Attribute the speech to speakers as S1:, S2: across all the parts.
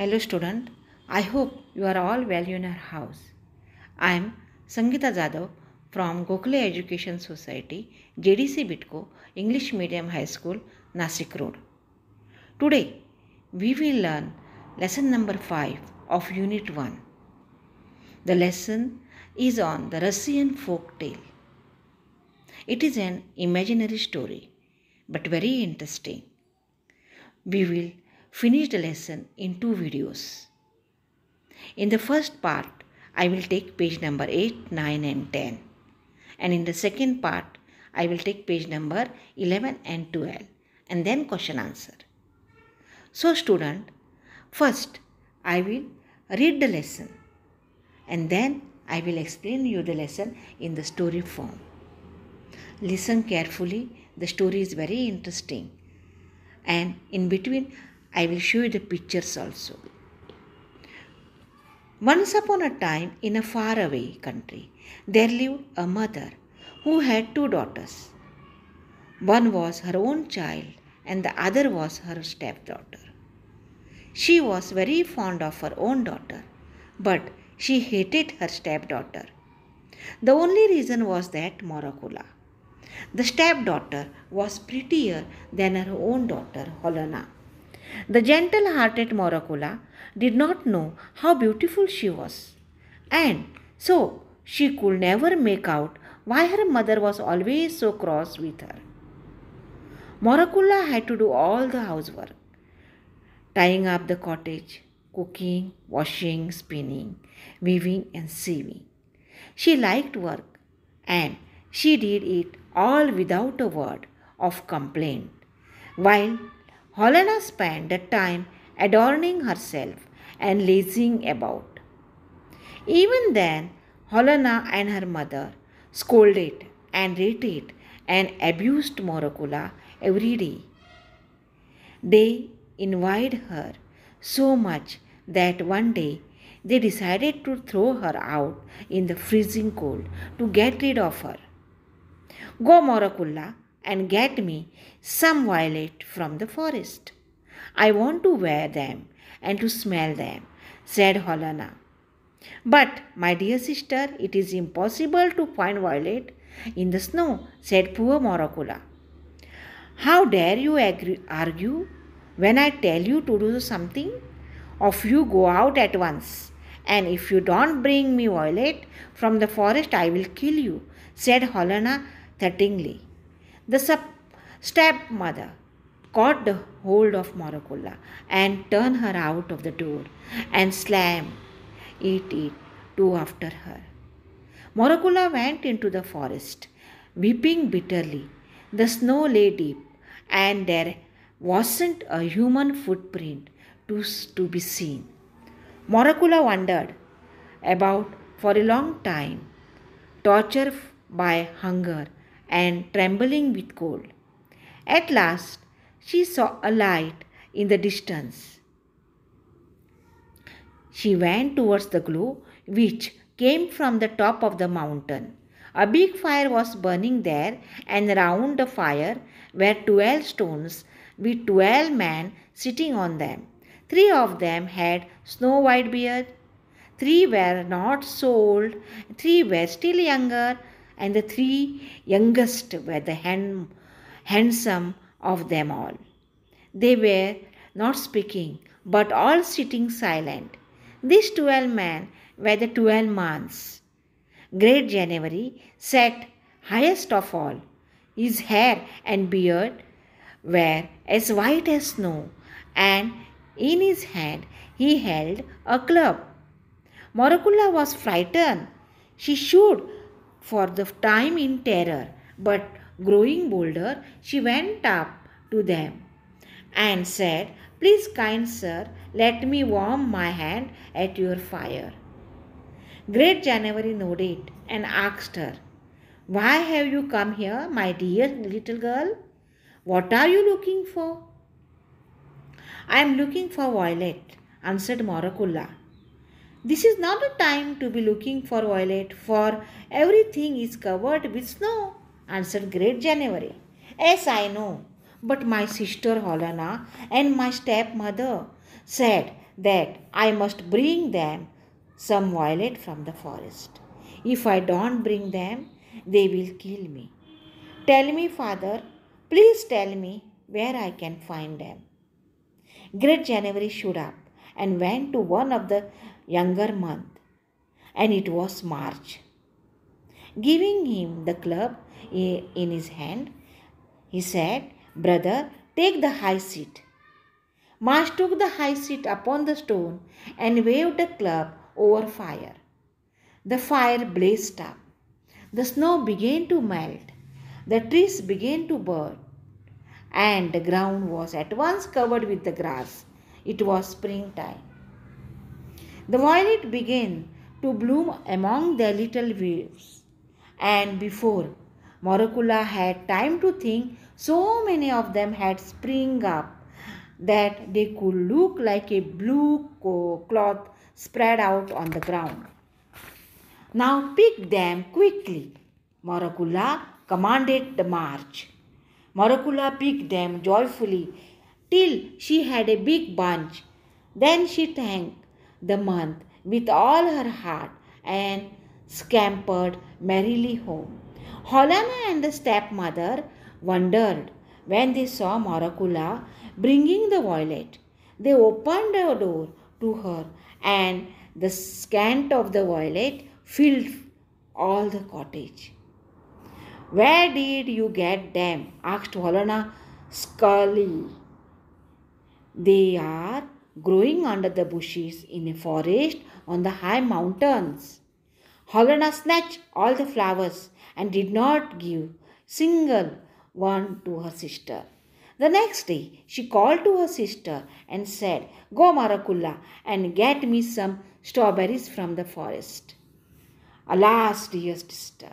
S1: Hello student, I hope you are all well in your house. I am Sangita Jadhav from Gokhale Education Society, JDC Bitco, English Medium High School, Nasik Road. Today, we will learn lesson number 5 of Unit 1. The lesson is on the Russian folk tale. It is an imaginary story, but very interesting. We will finish the lesson in two videos. In the first part, I will take page number 8, 9 and 10. And in the second part, I will take page number 11 and 12 and then question answer. So student, first I will read the lesson and then I will explain you the lesson in the story form. Listen carefully, the story is very interesting. And in between, I will show you the pictures also. Once upon a time, in a faraway country, there lived a mother who had two daughters. One was her own child, and the other was her stepdaughter. She was very fond of her own daughter, but she hated her stepdaughter. The only reason was that Morakula, The stepdaughter was prettier than her own daughter, Holana. The gentle hearted Moracola did not know how beautiful she was, and so she could never make out why her mother was always so cross with her. Moracola had to do all the housework tying up the cottage, cooking, washing, spinning, weaving, and sewing. She liked work and she did it all without a word of complaint, while Helena spent the time adorning herself and lazing about. Even then, Helena and her mother scolded and rated and abused Morocula every day. They invited her so much that one day they decided to throw her out in the freezing cold to get rid of her. Go, Morocula! and get me some violet from the forest. I want to wear them and to smell them, said Holana. But, my dear sister, it is impossible to find violet in the snow, said poor Morocula. How dare you argue when I tell you to do something? Off you go out at once, and if you don't bring me violet from the forest, I will kill you, said Holana threateningly. The stepmother caught the hold of Morocola and turned her out of the door and slammed it, to after her. Morocola went into the forest, weeping bitterly. The snow lay deep, and there wasn't a human footprint to, to be seen. Moracula wandered about for a long time, tortured by hunger and trembling with cold. At last, she saw a light in the distance. She went towards the glow which came from the top of the mountain. A big fire was burning there, and round the fire were twelve stones with twelve men sitting on them. Three of them had snow white beard, three were not so old, three were still younger, and the three youngest were the hand, handsome of them all. They were not speaking, but all sitting silent. These twelve men were the twelve months. Great January sat highest of all. His hair and beard were as white as snow, and in his hand he held a club. Moracula was frightened. She should for the time in terror, but growing bolder, she went up to them and said, Please, kind sir, let me warm my hand at your fire. Great January nodded and asked her, Why have you come here, my dear little girl? What are you looking for? I am looking for Violet, answered Moracula. This is not the time to be looking for violet, for everything is covered with snow, answered Great January. Yes, I know. But my sister Helena and my stepmother said that I must bring them some violet from the forest. If I don't bring them, they will kill me. Tell me, father, please tell me where I can find them. Great January showed up and went to one of the younger month, and it was March. Giving him the club in his hand, he said, Brother, take the high seat. Marsh took the high seat upon the stone and waved the club over fire. The fire blazed up. The snow began to melt. The trees began to burn. And the ground was at once covered with the grass. It was springtime. The violet began to bloom among their little waves. And before Morocula had time to think, so many of them had sprung up that they could look like a blue cloth spread out on the ground. Now pick them quickly, Marakula commanded the march. Marakula picked them joyfully till she had a big bunch. Then she thanked the month with all her heart and scampered merrily home. Holana and the stepmother wondered when they saw Marakula bringing the violet. They opened the door to her, and the scant of the violet filled all the cottage. Where did you get them? asked Holana scully. They are growing under the bushes in a forest on the high mountains. Helena snatched all the flowers and did not give single one to her sister. The next day, she called to her sister and said, Go, Marakulla, and get me some strawberries from the forest. Alas, dear sister,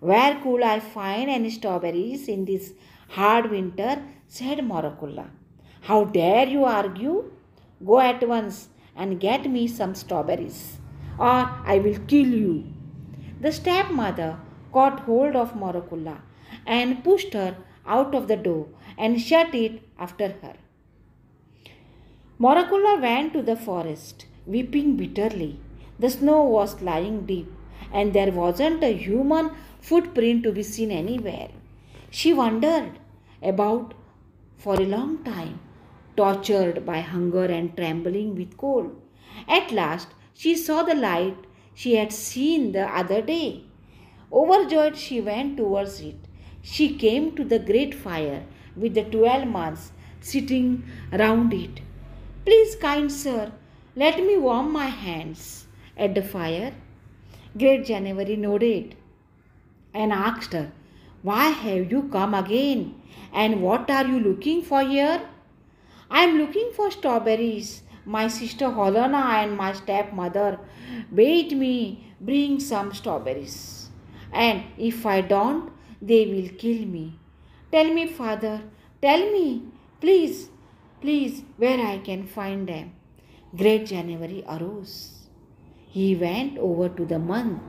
S1: where could I find any strawberries in this hard winter? said Marakulla. How dare you argue? Go at once and get me some strawberries, or I will kill you. The stepmother caught hold of Morakulla and pushed her out of the door and shut it after her. Morakulla went to the forest, weeping bitterly. The snow was lying deep, and there wasn't a human footprint to be seen anywhere. She wondered about for a long time tortured by hunger and trembling with cold. At last, she saw the light she had seen the other day. Overjoyed, she went towards it. She came to the great fire with the twelve months sitting round it. Please, kind sir, let me warm my hands at the fire. Great January nodded and asked her, Why have you come again? And what are you looking for here? I am looking for strawberries. My sister Holona and my stepmother bade me bring some strawberries. And if I don't, they will kill me. Tell me, father, tell me, please, please, where I can find them. Great January arose. He went over to the month,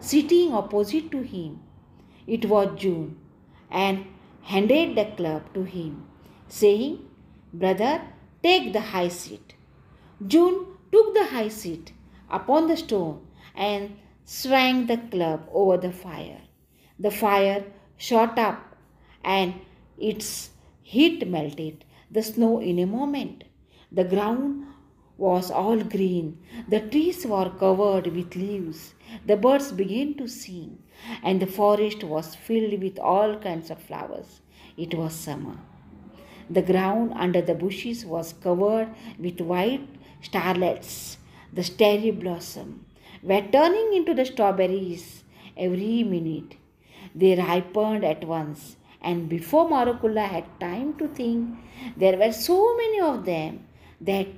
S1: sitting opposite to him. It was June, and handed the club to him, saying, Brother, take the high seat. June took the high seat upon the stone and swung the club over the fire. The fire shot up and its heat melted the snow in a moment. The ground was all green. The trees were covered with leaves. The birds began to sing, and the forest was filled with all kinds of flowers. It was summer. The ground under the bushes was covered with white starlets, the starry blossom, were turning into the strawberries every minute. They ripened at once, and before Marukula had time to think, there were so many of them that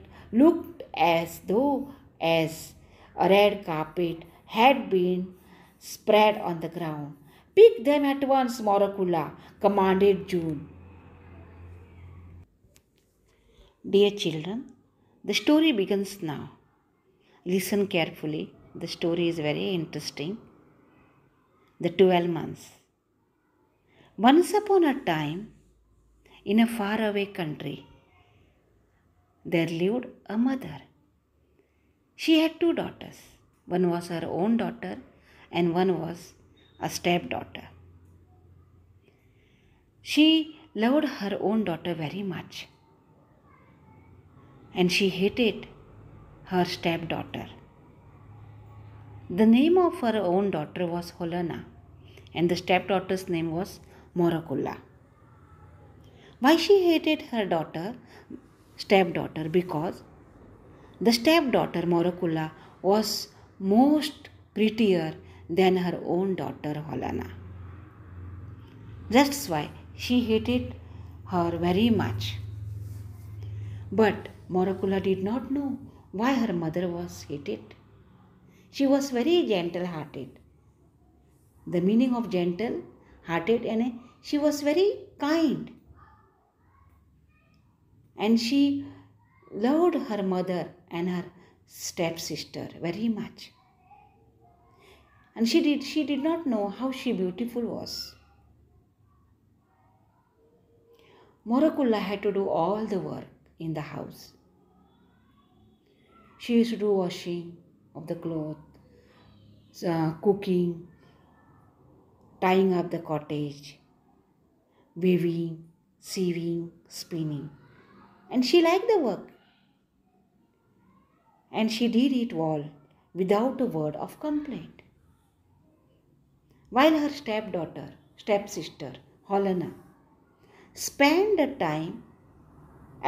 S1: looked as though as a red carpet had been spread on the ground. Pick them at once, Moracula, commanded June. Dear children, the story begins now. Listen carefully, the story is very interesting. The 12 months. Once upon a time, in a faraway country, there lived a mother. She had two daughters. One was her own daughter, and one was a stepdaughter. She loved her own daughter very much and she hated her stepdaughter. The name of her own daughter was Holana, and the stepdaughter's name was Morakulla. Why she hated her daughter, stepdaughter? Because the stepdaughter Morakulla was most prettier than her own daughter Holana. That's why she hated her very much. But Morakula did not know why her mother was hated. She was very gentle hearted. The meaning of gentle hearted and she was very kind. And she loved her mother and her stepsister very much. And she did she did not know how she beautiful was. Morakula had to do all the work in the house. She used to do washing of the cloth, uh, cooking, tying up the cottage, weaving, sewing, spinning. And she liked the work. And she did it all without a word of complaint. While her stepdaughter, stepsister, Helena, spent the time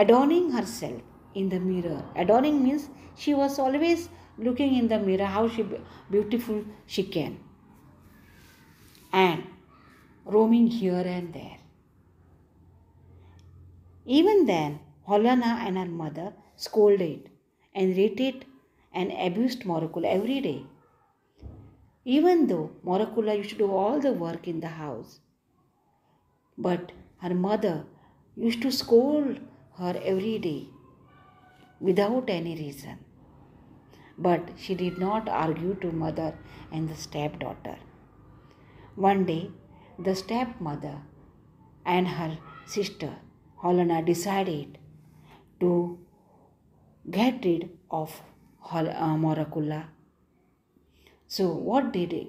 S1: adorning herself in the mirror. Adorning means she was always looking in the mirror how she beautiful she can and roaming here and there. Even then, Holana and her mother scolded and rated and abused Morakula every day. Even though Morakula used to do all the work in the house, but her mother used to scold her every day without any reason. But she did not argue to mother and the stepdaughter. One day, the stepmother and her sister Helena decided to get rid of uh, Morakulla. So, what did it?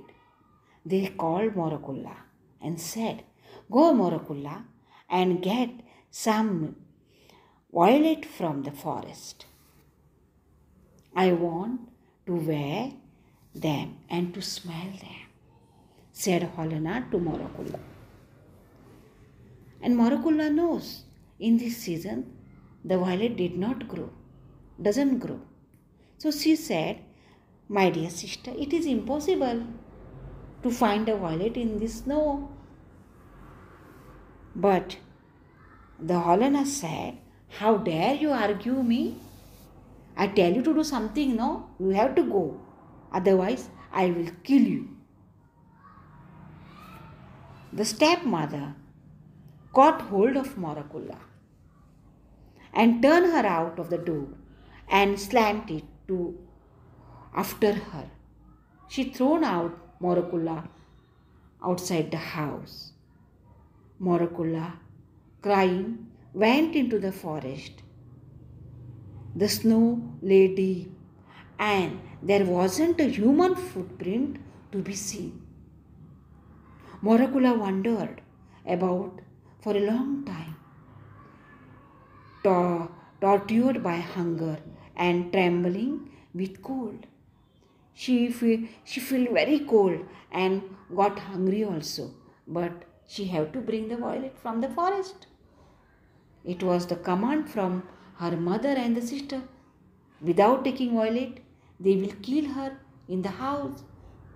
S1: They called Morakulla and said, Go, Morakulla, and get some violet from the forest. I want to wear them and to smell them, said Holana to Morakulla. And Morakulla knows in this season the violet did not grow, doesn't grow. So she said, My dear sister, it is impossible to find a violet in the snow. But the Holana said, how dare you argue me? I tell you to do something, no? You have to go. Otherwise, I will kill you. The stepmother caught hold of Morakulla and turned her out of the door and slammed it to after her. She thrown out Morakulla outside the house. Morakulla, crying, went into the forest. The snow lay deep, and there wasn't a human footprint to be seen. Morakula wandered about for a long time, tor- tortured by hunger and trembling with cold. She, fe- she felt very cold and got hungry also, but she had to bring the violet from the forest. It was the command from her mother and the sister. Without taking violet, they will kill her in the house.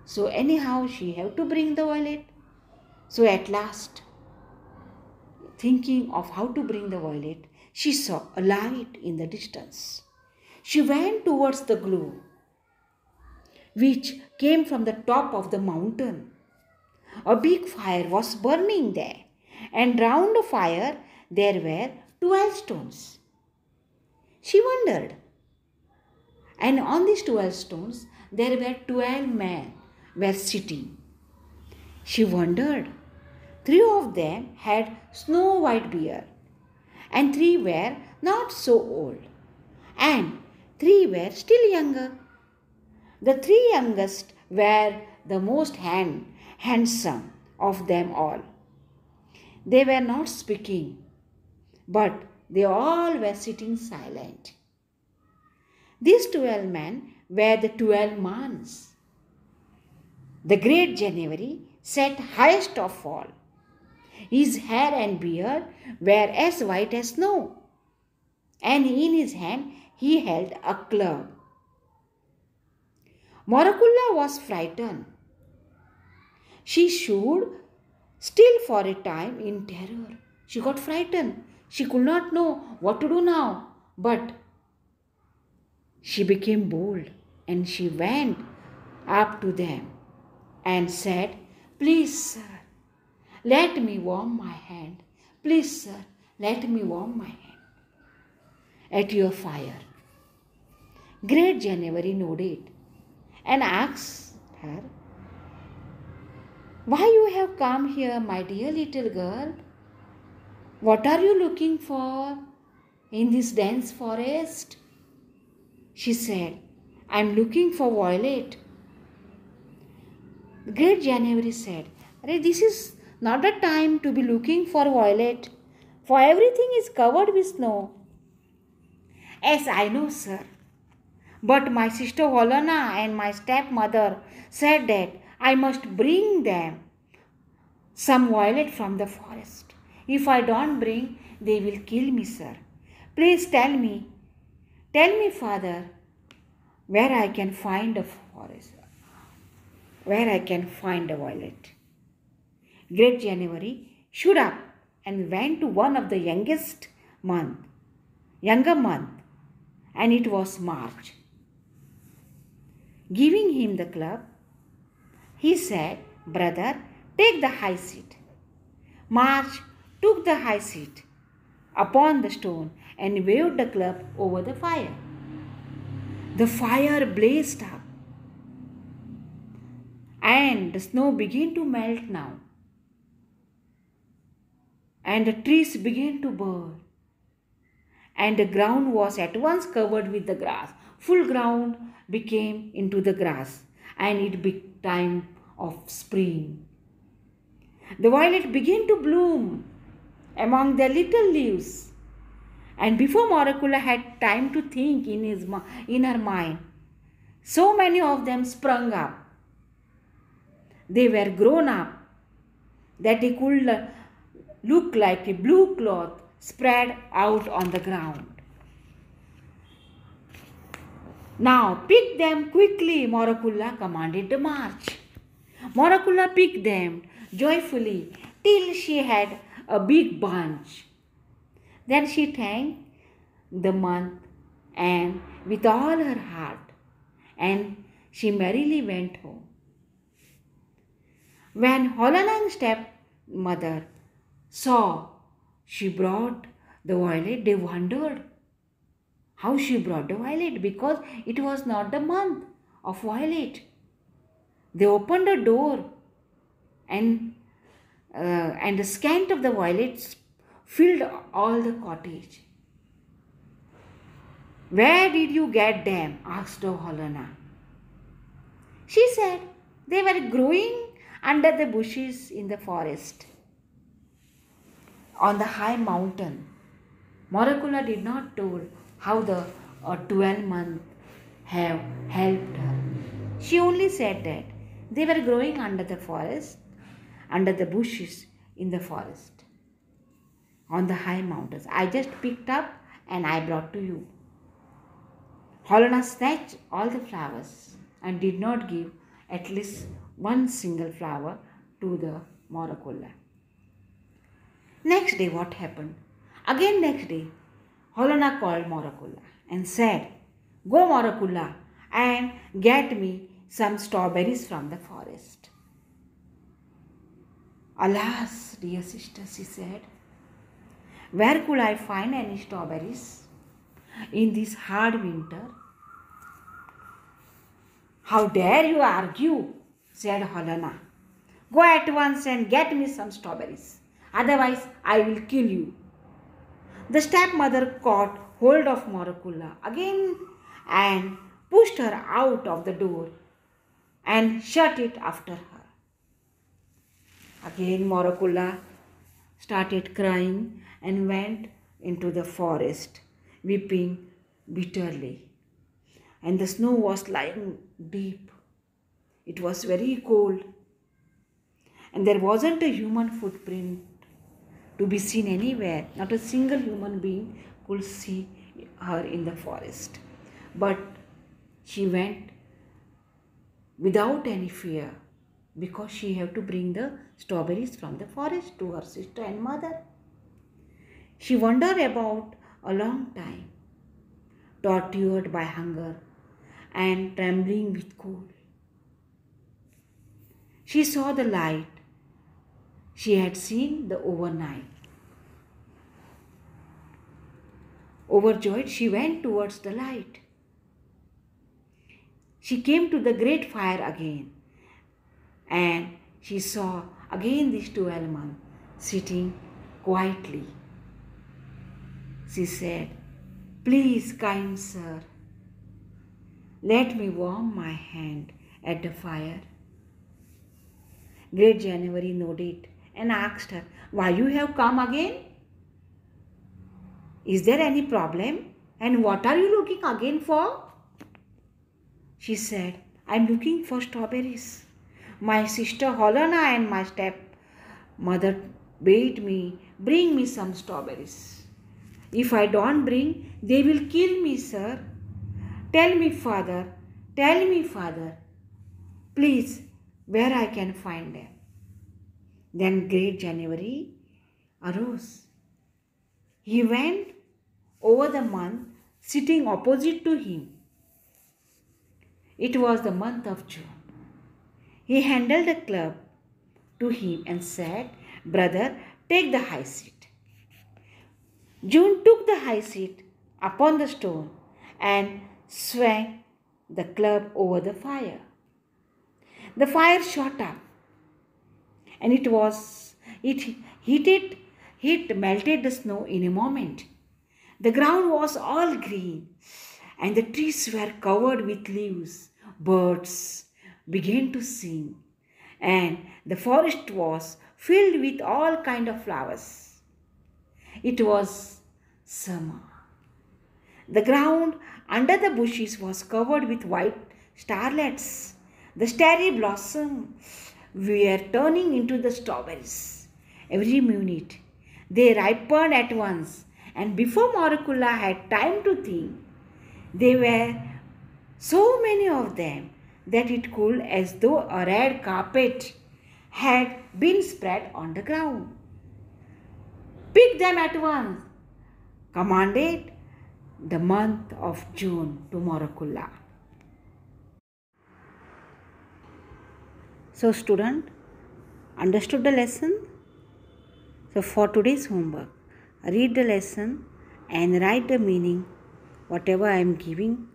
S1: So anyhow, she have to bring the violet. So at last, thinking of how to bring the violet, she saw a light in the distance. She went towards the glow, which came from the top of the mountain. A big fire was burning there, and round the fire there were 12 stones. She wondered. And on these 12 stones, there were 12 men were sitting. She wondered. Three of them had snow white beard, and three were not so old, and three were still younger. The three youngest were the most hand, handsome of them all. They were not speaking, but they all were sitting silent. These twelve men were the twelve months. The great January sat highest of all. His hair and beard were as white as snow, and in his hand he held a club. Morakulla was frightened. She stood still for a time in terror. She got frightened. She could not know what to do now, but she became bold and she went up to them and said, Please, sir, let me warm my hand. Please, sir, let me warm my hand at your fire. Great January nodded and asked her, Why you have come here, my dear little girl? What are you looking for in this dense forest? She said, I am looking for Violet. The great January said, This is not the time to be looking for Violet, for everything is covered with snow. Yes, I know, sir. But my sister Volana and my stepmother said that I must bring them some violet from the forest. If I don't bring, they will kill me, sir. Please tell me, tell me, father, where I can find a forest, where I can find a violet. Great January stood up and went to one of the youngest month, younger month, and it was March. Giving him the club, he said, Brother, take the high seat. March took the high seat upon the stone and waved the club over the fire. The fire blazed up, and the snow began to melt now, and the trees began to burn, and the ground was at once covered with the grass. Full ground became into the grass, and it became time of spring. The violet began to bloom among their little leaves. And before Moracula had time to think in, his, in her mind, so many of them sprung up. They were grown up that they could look like a blue cloth spread out on the ground. Now pick them quickly, Morakulla commanded the march. Morakulla picked them joyfully till she had a big bunch. Then she thanked the month and with all her heart, and she merrily went home. When Holanang's stepmother saw she brought the violet, they wondered how she brought the violet because it was not the month of violet. They opened the door and uh, and the scant of the violets filled all the cottage. Where did you get them? asked O'Halana. She said they were growing under the bushes in the forest. On the high mountain, Moracula did not tell how the uh, 12 months have helped her. She only said that they were growing under the forest under the bushes in the forest, on the high mountains. I just picked up and I brought to you. Holona snatched all the flowers and did not give at least one single flower to the Moracola. Next day, what happened? Again, next day, Holona called Moracola and said, Go, Morakula, and get me some strawberries from the forest. Alas, dear sister, she said, where could I find any strawberries in this hard winter? How dare you argue, said Helena. Go at once and get me some strawberries, otherwise, I will kill you. The stepmother caught hold of Moracula again and pushed her out of the door and shut it after her. Again, Morakula started crying and went into the forest, weeping bitterly. And the snow was lying deep. It was very cold. And there wasn't a human footprint to be seen anywhere. Not a single human being could see her in the forest. But she went without any fear because she had to bring the strawberries from the forest to her sister and mother. She wandered about a long time, tortured by hunger and trembling with cold. She saw the light she had seen the overnight. Overjoyed, she went towards the light. She came to the great fire again and she saw Again, these two Alman sitting quietly. She said, Please, kind sir, let me warm my hand at the fire. Great January nodded and asked her, Why you have come again? Is there any problem? And what are you looking again for? She said, I'm looking for strawberries. My sister Helena and my stepmother bade me bring me some strawberries. If I don't bring, they will kill me, sir. Tell me, father, tell me, father, please, where I can find them. Then great January arose. He went over the month sitting opposite to him. It was the month of June. He handed the club to him and said, Brother, take the high seat. June took the high seat upon the stone and swung the club over the fire. The fire shot up and it was it heated hit, melted the snow in a moment. The ground was all green and the trees were covered with leaves, birds began to sing and the forest was filled with all kind of flowers it was summer the ground under the bushes was covered with white starlets the starry blossom were turning into the strawberries every minute they ripened at once and before Marukula had time to think, there were so many of them that it cooled as though a red carpet had been spread on the ground. Pick them at once, commanded the month of June to Morakulla. So, student, understood the lesson? So, for today's homework, read the lesson and write the meaning, whatever I am giving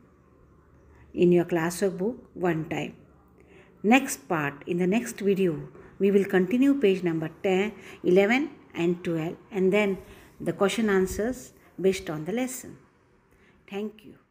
S1: in your classwork book one time. Next part, in the next video, we will continue page number 10, 11 and 12 and then the question answers based on the lesson. Thank you.